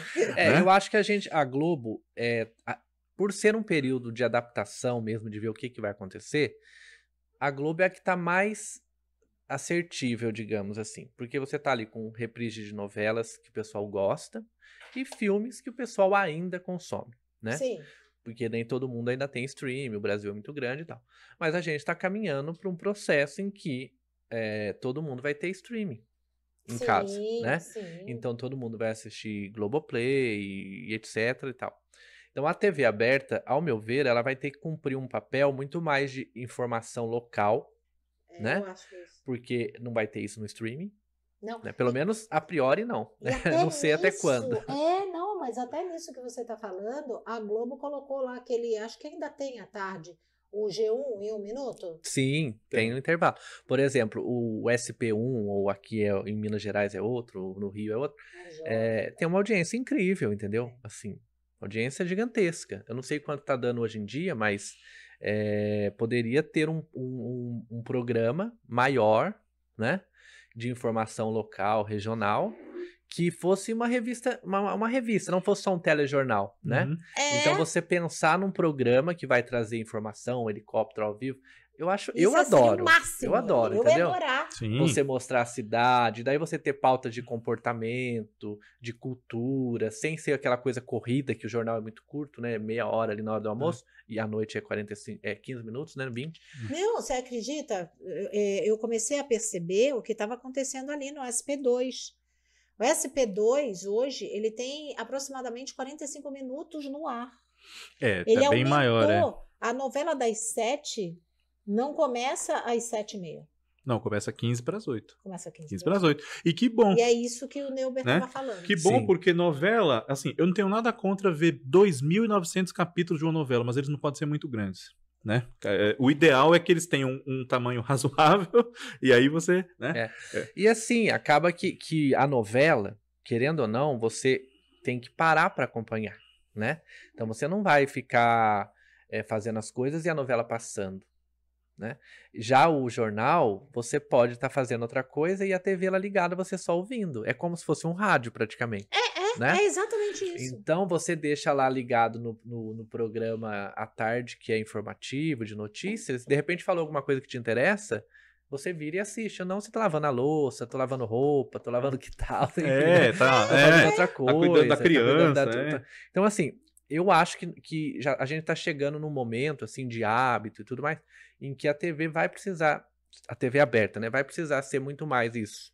É, né? Eu acho que a gente, a Globo, é, a, por ser um período de adaptação mesmo, de ver o que, que vai acontecer, a Globo é a que está mais assertível, digamos assim. Porque você está ali com reprise de novelas que o pessoal gosta e filmes que o pessoal ainda consome, né? Sim. Porque nem todo mundo ainda tem stream, o Brasil é muito grande e tal. Mas a gente está caminhando para um processo em que é, todo mundo vai ter streaming em sim, casa, né? Sim. Então todo mundo vai assistir Globoplay e, e etc e tal. Então a TV aberta, ao meu ver, ela vai ter que cumprir um papel muito mais de informação local, é, né? Porque não vai ter isso no streaming. Não. Né? Pelo menos a priori não. Né? Não sei nisso, até quando. É, não, mas até nisso que você está falando, a Globo colocou lá aquele, acho que ainda tem à tarde, o G1 em um minuto? Sim, tem um intervalo. Por exemplo, o SP1, ou aqui é, em Minas Gerais é outro, no Rio é outro, é, eh, tem uma audiência incrível, entendeu? É. Assim, audiência gigantesca. Eu não sei quanto tá dando hoje em dia, mas é, poderia ter um, um, um programa maior, né? De informação local, regional, que fosse uma revista, uma, uma, revista, não fosse só um telejornal, né? Uhum. Então é... Então você pensar num programa que vai trazer informação, um helicóptero ao vivo, eu acho, Isso eu é assim, adoro. Eu adoro, eu entendeu? Sim. Você mostrar a cidade, daí você ter pauta de comportamento, de cultura, sem ser aquela coisa corrida que o jornal é muito curto, né? Meia hora ali na hora do é. almoço ah. e à noite é 45, é 15 minutos, né, 20. Não, você acredita? É, eu comecei a perceber o que estava acontecendo ali no SP2 o SP2 hoje, ele tem aproximadamente 45 minutos no ar. É, tá ele tá bem maior, é. A novela das sete não começa às sete e meia. Não, começa 15 para as 8. Começa 15, 15 para as 8. E que bom. E é isso que o Neuber estava né? falando. Que bom, Sim. porque novela, assim, eu não tenho nada contra ver 2.900 capítulos de uma novela, mas eles não podem ser muito grandes né? É, o ideal é que eles tenham um, um tamanho razoável e aí você, né? É. É. E assim, acaba que, que a novela, querendo ou não, você tem que parar para acompanhar, né? Então você não vai ficar é, fazendo as coisas e a novela passando, né? Já o jornal, você pode estar tá fazendo outra coisa e a TV lá ligada, você só ouvindo. É como se fosse um rádio praticamente. É é, né? é exatamente isso. Então você deixa lá ligado no, no, no, programa à tarde, que é informativo, de notícias, de repente falou alguma coisa que te interessa, você vira e assiste. Ou não, você tá lavando a louça, tô lavando roupa, tô lavando que tal. É, enfim, é, tá. Tô tá é, outra tá coisa. Tá cuidando da criança. Tá cuidando da, tá é. Então, assim, eu acho que, que já, a gente tá chegando num momento, assim, de hábito e tudo mais, em que a TV vai precisar, a TV aberta, né? Vai precisar ser muito mais isso.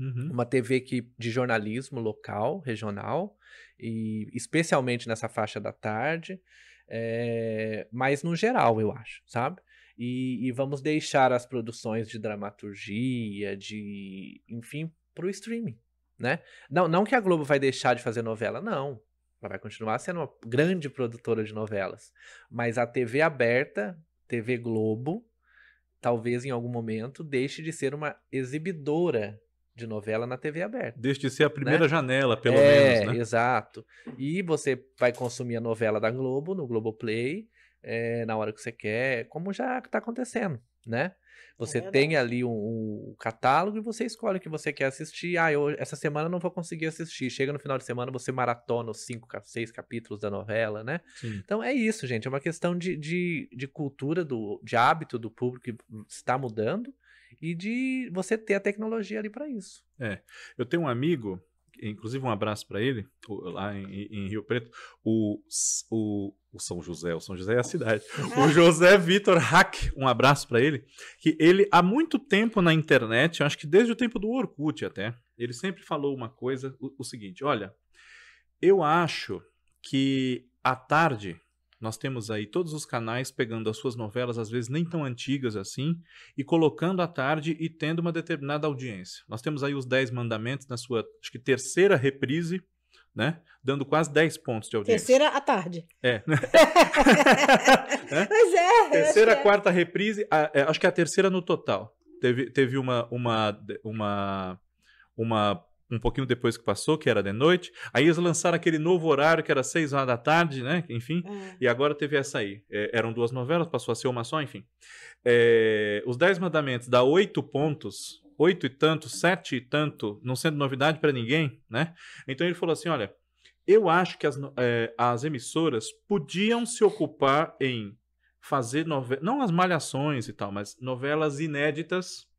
Uhum. Uma TV que, de jornalismo local, regional, e especialmente nessa faixa da tarde, é, mas no geral, eu acho, sabe? E, e vamos deixar as produções de dramaturgia, de. enfim, para o streaming, né? Não, não que a Globo vai deixar de fazer novela, não. Ela vai continuar sendo uma grande produtora de novelas. Mas a TV aberta, TV Globo, talvez em algum momento deixe de ser uma exibidora de novela na TV aberta. Desde ser a né? primeira né? janela, pelo é, menos, né? Exato. E você vai consumir a novela da Globo no Globoplay é, na hora que você quer, como já está acontecendo, né? Você é né? tem ali um, um, catálogo e você escolhe o que você quer assistir. Ah, eu, essa semana não vou conseguir assistir. Chega no final de semana, você maratona os cinco, seis capítulos da novela, né? Sim. Então é isso, gente. É uma questão de, de, de cultura, do, de hábito do público que está mudando e de você ter a tecnologia ali para isso. É. Eu tenho um amigo, inclusive um abraço para ele, lá em, em, Rio Preto, o, o, o, São José, o São José é a cidade, o José Vitor Hack, um abraço para ele, que ele há muito tempo na internet, eu acho que desde o tempo do Orkut até, ele sempre falou uma coisa, o, o seguinte, olha, eu acho que à tarde nós temos aí todos os canais pegando as suas novelas, às vezes nem tão antigas assim, e colocando à tarde e tendo uma determinada audiência. Nós temos aí os Dez Mandamentos na sua, acho que, terceira reprise, né? Dando quase 10 pontos de audiência. Terceira à tarde. É. Mas né? é. Terceira, é. quarta é. reprise, a, é, acho que é a terceira no total. Teve, teve uma, uma, uma, uma um pouquinho depois que passou, que era de noite. Aí eles lançaram aquele novo horário, que era seis horas da tarde, né? Enfim. É. E agora teve essa aí. É, eram duas novelas, passou a ser uma só, enfim. É, os Dez Mandamentos dá oito pontos, oito e tanto, sete e tanto, não sendo novidade para ninguém, né? Então ele falou assim: olha, eu acho que as, é, as emissoras podiam se ocupar em fazer novelas, não as malhações e tal, mas novelas inéditas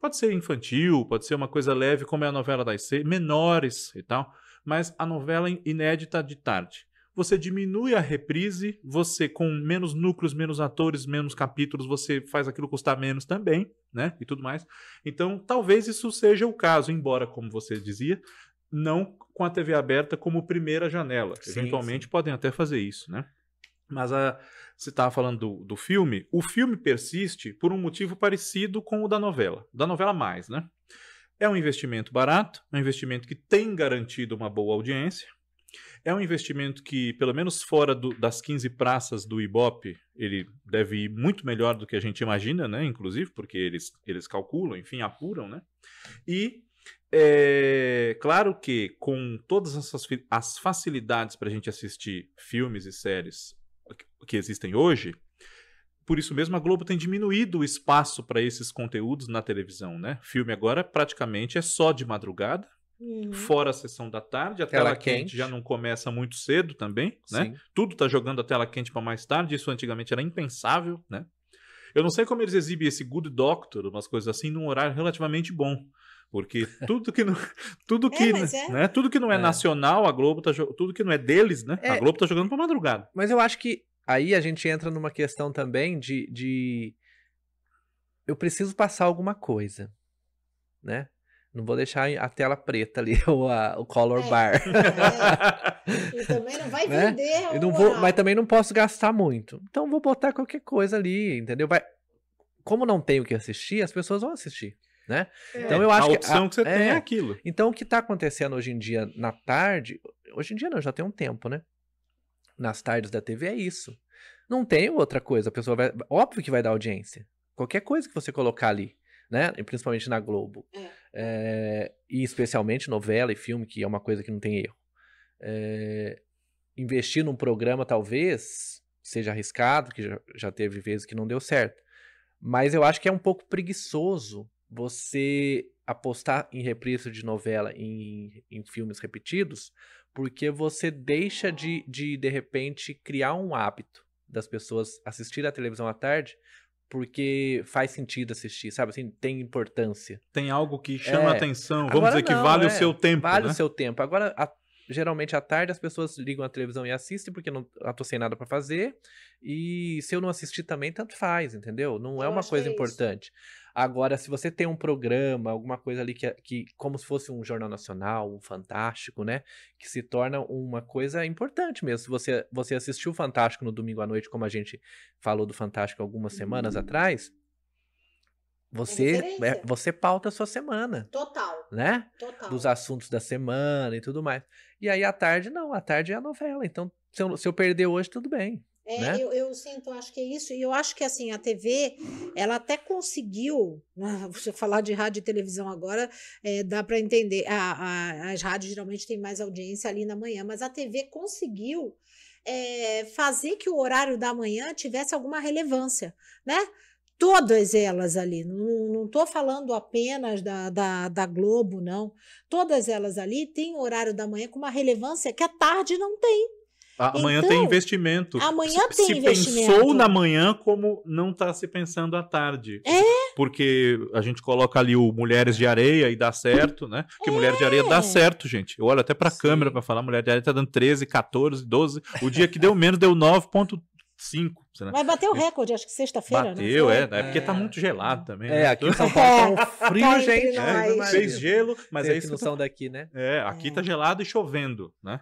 Pode ser infantil, pode ser uma coisa leve, como é a novela das seis, menores e tal, mas a novela inédita de tarde. Você diminui a reprise, você com menos núcleos, menos atores, menos capítulos, você faz aquilo custar menos também, né? E tudo mais. Então, talvez isso seja o caso, embora, como você dizia, não com a TV aberta como primeira janela. Sim, Eventualmente sim. podem até fazer isso, né? Mas a, você estava falando do, do filme. O filme persiste por um motivo parecido com o da novela. Da novela mais, né? É um investimento barato, é um investimento que tem garantido uma boa audiência. É um investimento que, pelo menos fora do, das 15 praças do Ibope, ele deve ir muito melhor do que a gente imagina, né? Inclusive, porque eles, eles calculam, enfim, apuram, né? E é claro que com todas essas, as facilidades para a gente assistir filmes e séries que existem hoje, por isso mesmo a Globo tem diminuído o espaço para esses conteúdos na televisão, né? Filme agora praticamente é só de madrugada, uhum. fora a sessão da tarde, a tela, tela quente. quente. já não começa muito cedo também, né? Sim. né? Tudo tá jogando a tela quente para mais tarde, isso antigamente era impensável, né? Eu não sei como eles exibem esse Good Doctor, umas coisas assim, num horário relativamente bom. Porque tudo que não, tudo é, que, é, né, tudo que não é, é. nacional, a Globo tá tudo que não é deles, né? A é. Globo tá jogando para madrugada. Mas eu acho que aí a gente entra numa questão também de, de eu preciso passar alguma coisa, né? Não vou deixar a tela preta ali, ou a, o color é, bar. É. E também não vai né? Eu não vou, mas também não posso gastar muito. Então vou botar qualquer coisa ali, entendeu? Vai, como não tem o que assistir, as pessoas vão assistir né? É, então eu acho a que opção a, que você é, tem é aquilo. Então o que está acontecendo hoje em dia na tarde, hoje em dia não, já tem um tempo, né? Nas tardes da TV é isso. Não tem outra coisa, a pessoa vai, óbvio que vai dar audiência. Qualquer coisa que você colocar ali, né? E principalmente na Globo. É, é e especialmente novela e filme, que é uma coisa que não tem erro. É, investir num programa talvez seja arriscado, que já, já teve vezes que não deu certo. Mas eu acho que é um pouco preguiçoso você apostar em reprise de novela em, em filmes repetidos, porque você deixa de, de, de repente, criar um hábito das pessoas assistir a televisão à tarde porque faz sentido assistir, sabe? Assim, tem importância. Tem algo que é. chama é. atenção, vamos Agora dizer não, que vale é. o seu tempo. Vale né? o seu tempo. Agora, a, geralmente à tarde as pessoas ligam a televisão e assistem, porque não eu tô sem nada para fazer. E se eu não assistir também, tanto faz, entendeu? Não é eu é uma coisa importante. Agora, se você tem um programa, alguma coisa ali que, é, que, como se fosse um jornal nacional, um Fantástico, né? Que se torna uma coisa importante mesmo. Se você, você assistiu o Fantástico no domingo à noite, como a gente falou do Fantástico algumas semanas uhum. atrás, você, é você pauta a sua semana. Total. Né? Total. Dos assuntos da semana e tudo mais. E aí, à tarde, não. À tarde é a novela. Então, se eu, se eu perder hoje, tudo bem. É, né? eu, eu, sinto, acho que é isso. E eu acho que, assim, a TV, ela até conseguiu... Né? Você falar de rádio e televisão agora, é, dá para entender. A, a, as rádios geralmente têm mais audiência ali na manhã. Mas a TV conseguiu... É, fazer que o horário da manhã tivesse alguma relevância, né? todas elas ali, não estou falando apenas da, da, da, Globo, não. Todas elas ali têm o horário da manhã com uma relevância que a tarde não tem. Amanhã então, tem investimento. Amanhã se, tem se investimento. pensou na manhã como não está se pensando à tarde. É. Porque a gente coloca ali o Mulheres de Areia e dá certo, né? Porque é. Mulheres de Areia dá é. certo, gente. Eu olho até para a câmera para falar Mulher de Areia está dando 13, 14, 12. O dia que deu menos deu 9,3. 5. Vai bater o recorde, acho que sexta-feira, né? Bateu, né? é, é, porque tá é. muito gelado também. É, né? aqui em São Paulo tá um é, tá frio, gente. Né? fez gelo, mas é isso. daqui, né? É, aqui tá é. gelado e chovendo, né?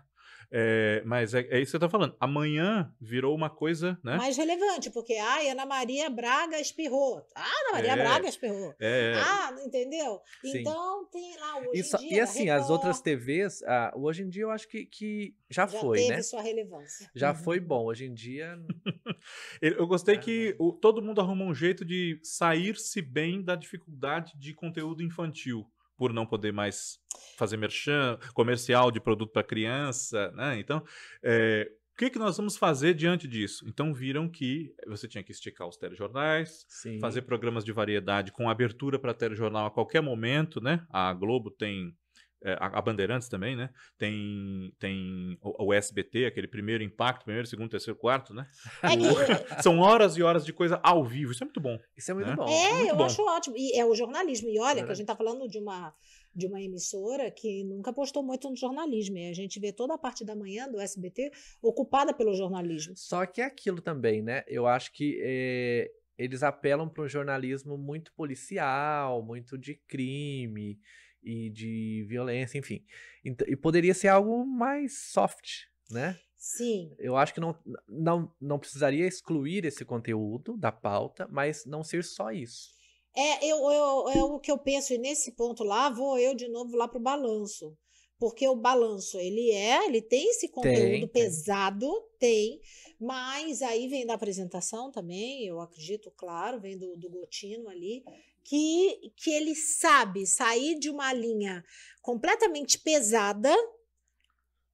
É, mas é, é, isso que eu tô falando. Amanhã virou uma coisa, né? Mais relevante, porque ai, Ana Maria Braga espirrou. Ah, Ana Maria é, Braga espirrou. É. Ah, entendeu? Sim. Então tem lá hoje isso, dia, E assim, Record... as outras TVs, ah, hoje em dia eu acho que, que já, já foi, teve né? sua relevância. Já uhum. foi bom. Hoje em dia. eu gostei que o, todo mundo arrumou um jeito de sair-se bem da dificuldade de conteúdo infantil por não poder mais fazer merchan, comercial de produto para criança, né? Então, é, o que, que nós vamos fazer diante disso? Então viram que você tinha que esticar os telejornais, Sim. fazer programas de variedade com abertura para telejornal a qualquer momento, né? A Globo tem é, a, Bandeirantes também, né? Tem, tem o, o, SBT, aquele primeiro impacto, primeiro, segundo, terceiro, quarto, né? É São horas e horas de coisa ao vivo. Isso é muito bom. Isso é muito né? bom. É, muito eu bom. acho ótimo. E é o jornalismo. E olha, é. que a gente está falando de uma, de uma emissora que nunca postou muito no jornalismo. E a gente vê toda a parte da manhã do SBT ocupada pelo jornalismo. Só que é aquilo também, né? Eu acho que. É, eles apelam para um jornalismo muito policial, muito de crime, e de violência, enfim. E poderia ser algo mais soft, né? Sim. Eu acho que não, não, não precisaria excluir esse conteúdo da pauta, mas não ser só isso. É, eu, eu, é o que eu penso, e nesse ponto lá, vou eu de novo lá para o balanço. Porque o balanço, ele é, ele tem esse conteúdo tem, pesado, tem. tem, mas aí vem da apresentação também, eu acredito, claro, vem do, do Gotino ali, que, que ele sabe sair de uma linha completamente pesada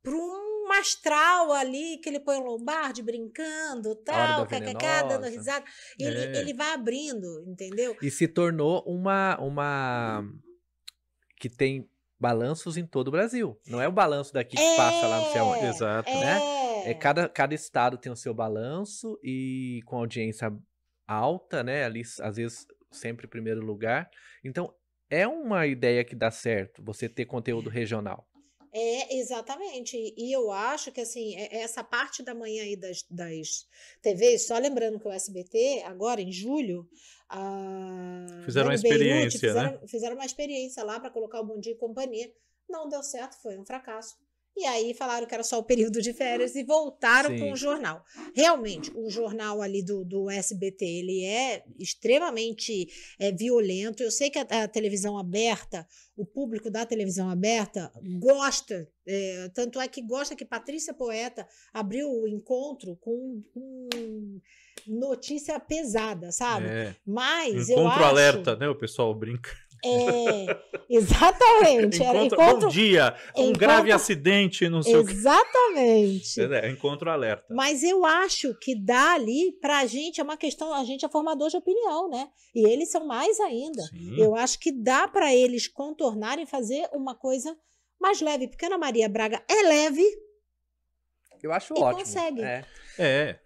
para um astral ali que ele põe o lombarde brincando, tal, kkk, dando risada. Ele, é. ele vai abrindo, entendeu? E se tornou uma uma que tem balanços em todo o Brasil. Não é o balanço daqui que é, passa lá no céu. É, Exato, né? é. né? É cada, cada estado tem o seu balanço e com audiência alta, né? Ali às vezes sempre em primeiro lugar. Então, é uma ideia que dá certo você ter conteúdo regional. É, exatamente. E eu acho que, assim, é, é essa parte da manhã aí das, das TVs, só lembrando que o SBT, agora em julho. Ah, fizeram uma né, experiência, Beirute, né? fizeram, né? Fizeram uma experiência lá para colocar o Bom Dia e Companhia. Não deu certo, foi um fracasso. E aí falaram que era só o período de férias e voltaram com o jornal. Realmente, o jornal ali do, do SBT, ele é extremamente é, violento. Eu sei que a, a, televisão aberta, o público da televisão aberta gosta, é, tanto é que gosta que Patrícia Poeta abriu o encontro com, com notícia pesada, sabe? É. Mas encontro eu acho... alerta, né? O pessoal brinca. É, exatamente. encontro, era encontro, bom dia, um grave acidente, no seu Exatamente. que. É, é, encontro alerta. Mas eu acho que dá ali para a gente, é uma questão, a gente é formador de opinião, né? E eles são mais ainda. Sim. Eu acho que dá para eles contornarem e fazer uma coisa mais leve, porque Ana Maria Braga é leve. Eu acho e ótimo. consegue. É. é.